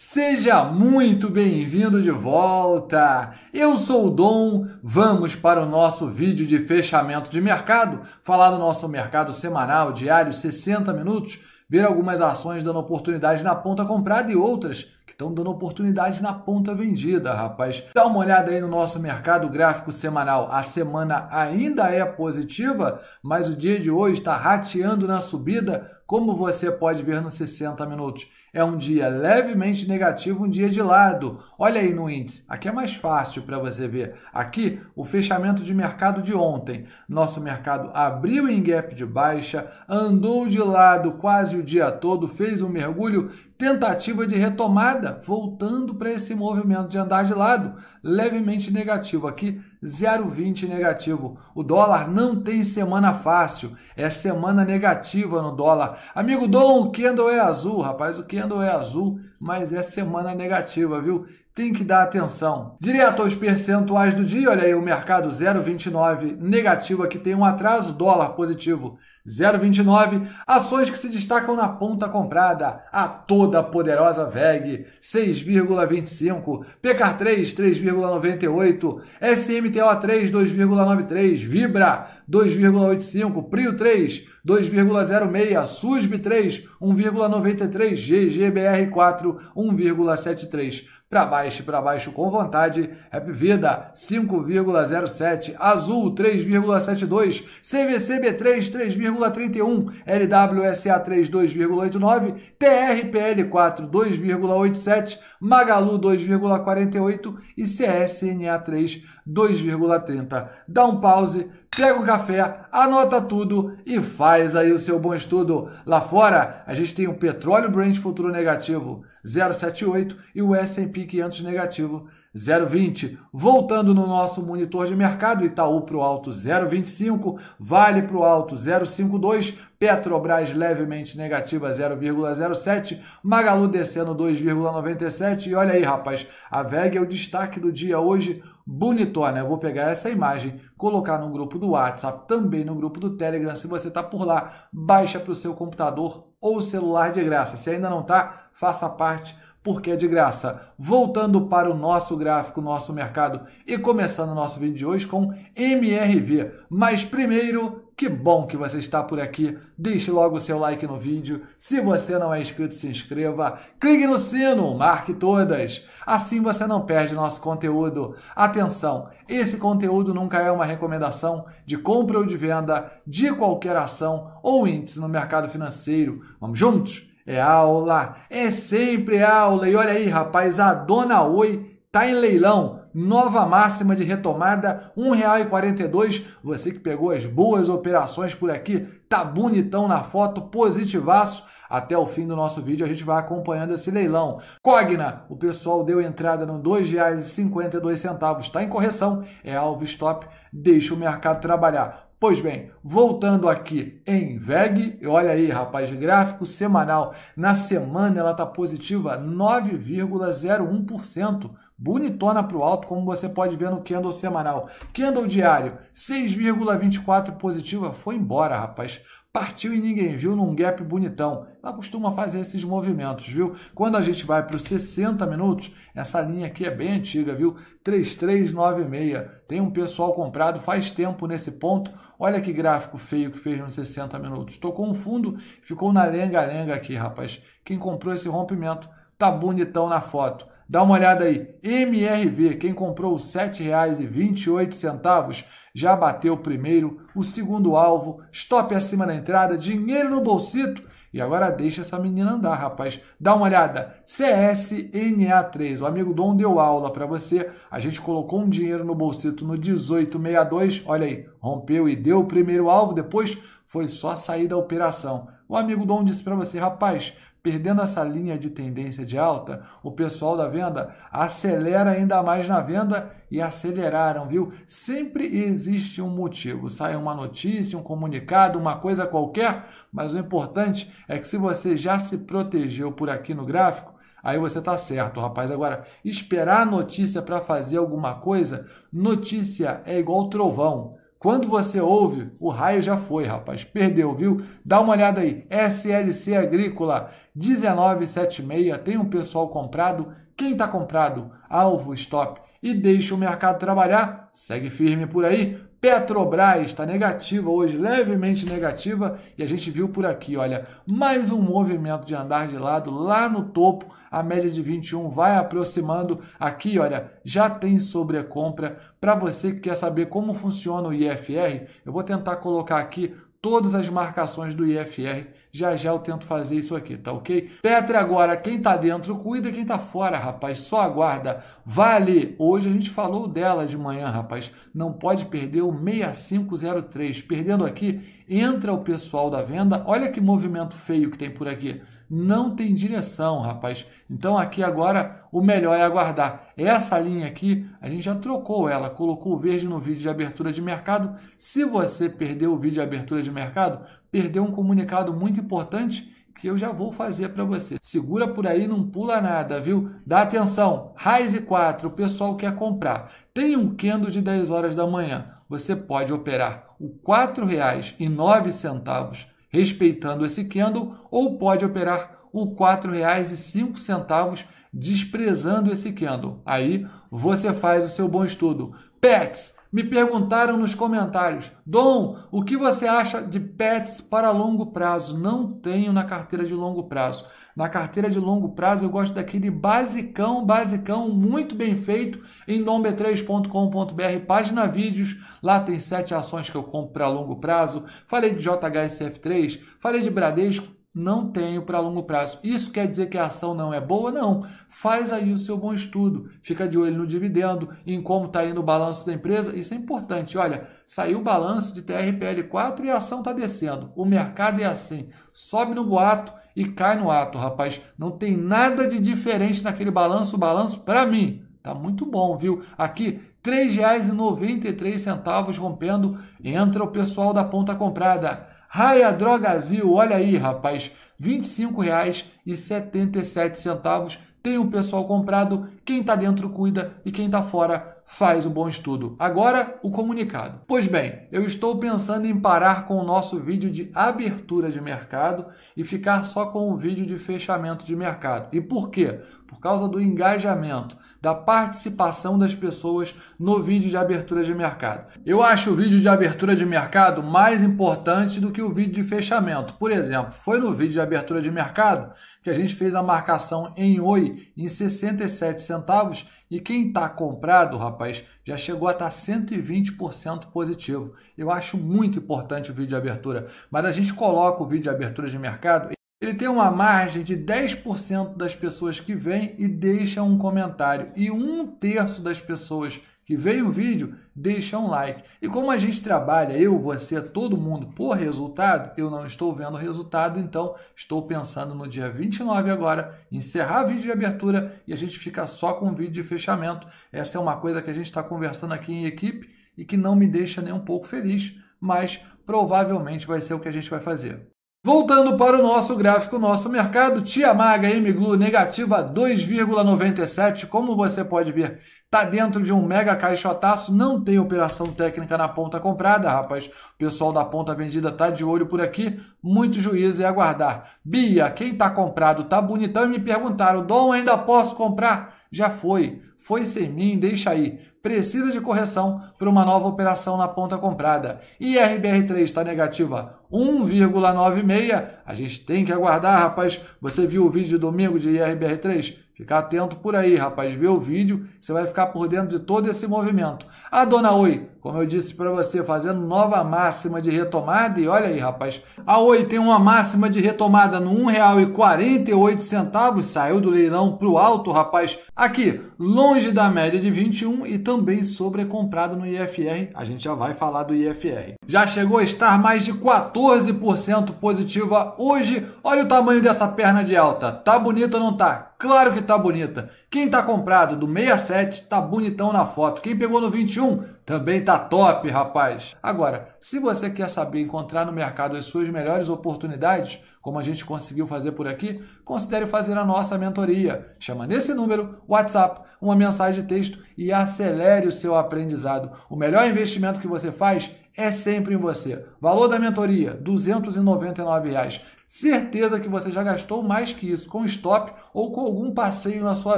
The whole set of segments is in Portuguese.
Seja muito bem-vindo de volta! Eu sou o Dom, vamos para o nosso vídeo de fechamento de mercado, falar do nosso mercado semanal, diário, 60 minutos, ver algumas ações dando oportunidade na ponta comprada e outras que estão dando oportunidade na ponta vendida, rapaz. Dá uma olhada aí no nosso mercado gráfico semanal. A semana ainda é positiva, mas o dia de hoje está rateando na subida, como você pode ver nos 60 minutos. É um dia levemente negativo, um dia de lado. Olha aí no índice. Aqui é mais fácil para você ver. Aqui, o fechamento de mercado de ontem. Nosso mercado abriu em gap de baixa, andou de lado quase o dia todo, fez um mergulho tentativa de retomada, voltando para esse movimento de andar de lado, levemente negativo aqui, 0,20 negativo. O dólar não tem semana fácil, é semana negativa no dólar. Amigo Dom, o candle é azul, rapaz, o candle é azul, mas é semana negativa, viu? tem que dar atenção. Direto aos percentuais do dia, olha aí o mercado 0,29 negativo aqui tem um atraso, dólar positivo 0,29, ações que se destacam na ponta comprada, a toda poderosa VEG 6,25, PK3 3,98, SMTO3 2,93, Vibra 2,85, Prio 3 2,06, SUSB 3 1,93, GGBR 4 1,73 para baixo, para baixo com vontade. Rap Vida 5,07, Azul 3,72, CVC B3 3,31, LWSA 3 2,89, TRPL 4 2,87, Magalu 2,48 e CSNA 3 2,30. Dá um pause pega um café, anota tudo e faz aí o seu bom estudo. Lá fora, a gente tem o petróleo Brent futuro negativo 0,78 e o S&P 500 negativo 0,20. Voltando no nosso monitor de mercado, Itaú para o alto 0,25, Vale para o alto 0,52, Petrobras levemente negativa 0,07, Magalu descendo 2,97 e olha aí, rapaz, a VEG é o destaque do dia hoje, bonitona. Né? Eu vou pegar essa imagem, colocar no grupo do WhatsApp, também no grupo do Telegram, se você está por lá, baixa para o seu computador ou celular de graça. Se ainda não está, faça parte porque é de graça. Voltando para o nosso gráfico, nosso mercado e começando o nosso vídeo de hoje com MRV. Mas primeiro, que bom que você está por aqui. Deixe logo o seu like no vídeo. Se você não é inscrito, se inscreva. Clique no sino, marque todas. Assim você não perde nosso conteúdo. Atenção, esse conteúdo nunca é uma recomendação de compra ou de venda de qualquer ação ou índice no mercado financeiro. Vamos juntos? É aula, é sempre aula. E olha aí, rapaz, a Dona Oi tá em leilão. Nova máxima de retomada, R$ 1,42. Você que pegou as boas operações por aqui, tá bonitão na foto, positivaço. Até o fim do nosso vídeo a gente vai acompanhando esse leilão. Cogna, o pessoal deu entrada no R$ 2,52, está em correção. É alvo stop, deixa o mercado trabalhar. Pois bem, voltando aqui em VEG, olha aí, rapaz, gráfico semanal. Na semana ela está positiva 9,01%. Bonitona para o alto, como você pode ver no candle semanal. Candle diário, 6,24 positiva, foi embora, rapaz. Partiu e ninguém viu num gap bonitão ela costuma fazer esses movimentos, viu? Quando a gente vai para os 60 minutos, essa linha aqui é bem antiga, viu? 3396. Tem um pessoal comprado faz tempo nesse ponto. Olha que gráfico feio que fez nos 60 minutos. Tocou um fundo, ficou na lenga-lenga aqui, rapaz. Quem comprou esse rompimento tá bonitão na foto. Dá uma olhada aí. MRV, quem comprou R$ 7,28 já bateu o primeiro, o segundo alvo, stop acima da entrada, dinheiro no bolsito e agora deixa essa menina andar, rapaz. Dá uma olhada. CSNA3. O amigo Dom deu aula para você. A gente colocou um dinheiro no bolsito no 1862. Olha aí, rompeu e deu o primeiro alvo. Depois foi só sair da operação. O amigo Dom disse para você, rapaz, Perdendo essa linha de tendência de alta, o pessoal da venda acelera ainda mais na venda e aceleraram, viu? Sempre existe um motivo. Sai uma notícia, um comunicado, uma coisa qualquer, mas o importante é que se você já se protegeu por aqui no gráfico, aí você tá certo, rapaz. Agora, esperar a notícia para fazer alguma coisa, notícia é igual trovão quando você ouve, o raio já foi, rapaz. Perdeu, viu? Dá uma olhada aí. SLC Agrícola 1976. Tem um pessoal comprado. Quem está comprado? Alvo Stop e deixa o mercado trabalhar. Segue firme por aí. Petrobras está negativa hoje, levemente negativa, e a gente viu por aqui, olha, mais um movimento de andar de lado lá no topo, a média de 21 vai aproximando. Aqui, olha, já tem sobrecompra. Para você que quer saber como funciona o IFR, eu vou tentar colocar aqui todas as marcações do IFR já já eu tento fazer isso aqui, tá ok? Petra agora, quem tá dentro cuida, quem tá fora, rapaz, só aguarda. Vale, hoje a gente falou dela de manhã, rapaz. Não pode perder o 6503. Perdendo aqui, entra o pessoal da venda. Olha que movimento feio que tem por aqui não tem direção, rapaz. Então aqui agora o melhor é aguardar. Essa linha aqui, a gente já trocou ela, colocou o verde no vídeo de abertura de mercado. Se você perdeu o vídeo de abertura de mercado, perdeu um comunicado muito importante que eu já vou fazer para você. Segura por aí, não pula nada, viu? Dá atenção. Rise 4, o pessoal quer comprar. Tem um Kendo de 10 horas da manhã. Você pode operar o R$ 4,09 respeitando esse Kendo ou pode operar o R$ 4,05 desprezando esse Kendo. Aí você faz o seu bom estudo. Pets me perguntaram nos comentários: Dom, o que você acha de pets para longo prazo? Não tenho na carteira de longo prazo. Na carteira de longo prazo eu gosto daquele basicão, basicão, muito bem feito em domb3.com.br, página vídeos. Lá tem sete ações que eu compro para longo prazo. Falei de JHSF3, falei de Bradesco, não tenho para longo prazo. Isso quer dizer que a ação não é boa? Não. Faz aí o seu bom estudo. Fica de olho no dividendo, em como está indo o balanço da empresa. Isso é importante. Olha, saiu o balanço de TRPL4 e a ação está descendo. O mercado é assim. Sobe no boato e cai no ato, rapaz. Não tem nada de diferente naquele balanço. O balanço, para mim, tá muito bom, viu? Aqui, R$ 3,93 rompendo. Entra o pessoal da ponta comprada. Raia Drogazil, olha aí, rapaz, R$ 25,77. Tem o pessoal comprado, quem está dentro cuida e quem está fora faz um bom estudo. Agora, o comunicado. Pois bem, eu estou pensando em parar com o nosso vídeo de abertura de mercado e ficar só com o vídeo de fechamento de mercado. E por quê? Por causa do engajamento da participação das pessoas no vídeo de abertura de mercado. Eu acho o vídeo de abertura de mercado mais importante do que o vídeo de fechamento. Por exemplo, foi no vídeo de abertura de mercado que a gente fez a marcação em oi em 67 centavos e quem está comprado, rapaz, já chegou a estar tá 120% positivo. Eu acho muito importante o vídeo de abertura, mas a gente coloca o vídeo de abertura de mercado ele tem uma margem de 10% das pessoas que vêm e deixam um comentário. E um terço das pessoas que veem o vídeo deixam um like. E como a gente trabalha, eu, você, todo mundo, por resultado, eu não estou vendo o resultado, então estou pensando no dia 29 agora, encerrar vídeo de abertura e a gente fica só com vídeo de fechamento. Essa é uma coisa que a gente está conversando aqui em equipe e que não me deixa nem um pouco feliz, mas provavelmente vai ser o que a gente vai fazer. Voltando para o nosso gráfico, nosso mercado, Tia Maga MGLU negativa 2,97, como você pode ver, tá dentro de um mega caixotaço, não tem operação técnica na ponta comprada, rapaz. O pessoal da ponta vendida tá de olho por aqui, muito juízo e aguardar. Bia, quem tá comprado tá bonitão e me perguntaram, Dom, ainda posso comprar? Já foi, foi sem mim, deixa aí precisa de correção para uma nova operação na ponta comprada. E RBR3 está negativa 1,96. A gente tem que aguardar, rapaz. Você viu o vídeo de domingo de IRBR3? Fica atento por aí, rapaz. Vê o vídeo, você vai ficar por dentro de todo esse movimento. A ah, dona Oi, como eu disse para você, fazendo nova máxima de retomada, e olha aí, rapaz, a Oi tem uma máxima de retomada no R$ 1,48, saiu do leilão para o alto, rapaz, aqui, longe da média de 21 e também sobrecomprado no IFR, a gente já vai falar do IFR. Já chegou a estar mais de 14% positiva hoje, olha o tamanho dessa perna de alta, tá bonita ou não tá? Claro que tá bonita. Quem tá comprado do 67 tá bonitão na foto, quem pegou no 21 2021 também tá top, rapaz. Agora, se você quer saber encontrar no mercado as suas melhores oportunidades, como a gente conseguiu fazer por aqui, considere fazer a nossa mentoria. Chama nesse número, WhatsApp, uma mensagem de texto e acelere o seu aprendizado. O melhor investimento que você faz é sempre em você. Valor da mentoria, R$ 299. Reais certeza que você já gastou mais que isso com stop ou com algum passeio na sua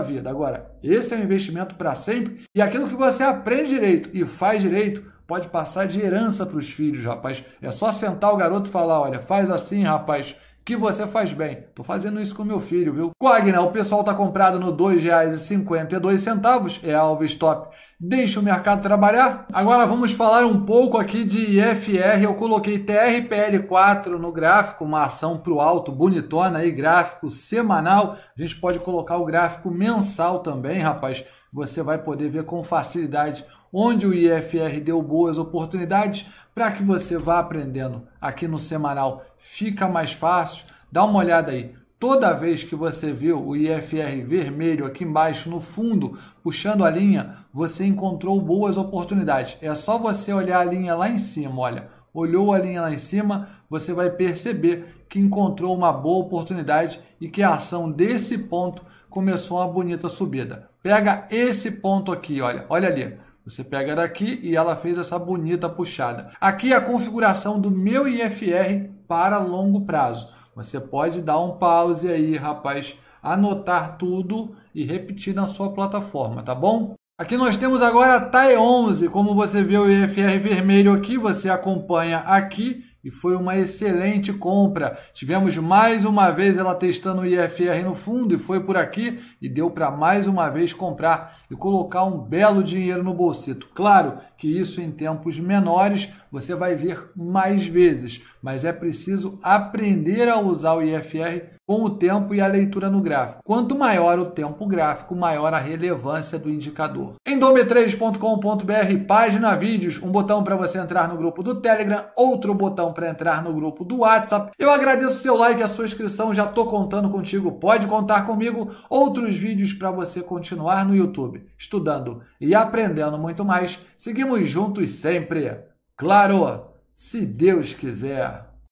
vida. Agora, esse é um investimento para sempre e aquilo que você aprende direito e faz direito pode passar de herança para os filhos, rapaz. É só sentar o garoto e falar: olha, faz assim, rapaz que você faz bem. Tô fazendo isso com meu filho, viu? Cogna, o pessoal tá comprado no R$ 2,52, é alvo stop. Deixa o mercado trabalhar. Agora vamos falar um pouco aqui de IFR. Eu coloquei TRPL4 no gráfico, uma ação para o alto, bonitona aí, gráfico semanal. A gente pode colocar o gráfico mensal também, rapaz. Você vai poder ver com facilidade onde o IFR deu boas oportunidades, para que você vá aprendendo aqui no semanal. Fica mais fácil. Dá uma olhada aí. Toda vez que você viu o IFR vermelho aqui embaixo no fundo, puxando a linha, você encontrou boas oportunidades. É só você olhar a linha lá em cima, olha. Olhou a linha lá em cima, você vai perceber que encontrou uma boa oportunidade e que a ação desse ponto começou uma bonita subida. Pega esse ponto aqui, olha, olha ali. Você pega daqui e ela fez essa bonita puxada. Aqui é a configuração do meu IFR para longo prazo. Você pode dar um pause aí, rapaz, anotar tudo e repetir na sua plataforma, tá bom? Aqui nós temos agora a TAE 11, como você vê o IFR vermelho aqui, você acompanha aqui e foi uma excelente compra. Tivemos mais uma vez ela testando o IFR no fundo e foi por aqui e deu para mais uma vez comprar e colocar um belo dinheiro no bolseto. Claro que isso em tempos menores você vai ver mais vezes, mas é preciso aprender a usar o IFR com o tempo e a leitura no gráfico. Quanto maior o tempo gráfico, maior a relevância do indicador. Em 3combr página vídeos, um botão para você entrar no grupo do Telegram, outro botão para entrar no grupo do WhatsApp. Eu agradeço seu like, a sua inscrição, já estou contando contigo, pode contar comigo. Outros vídeos para você continuar no YouTube, estudando e aprendendo muito mais. Seguimos juntos sempre. Claro, se Deus quiser.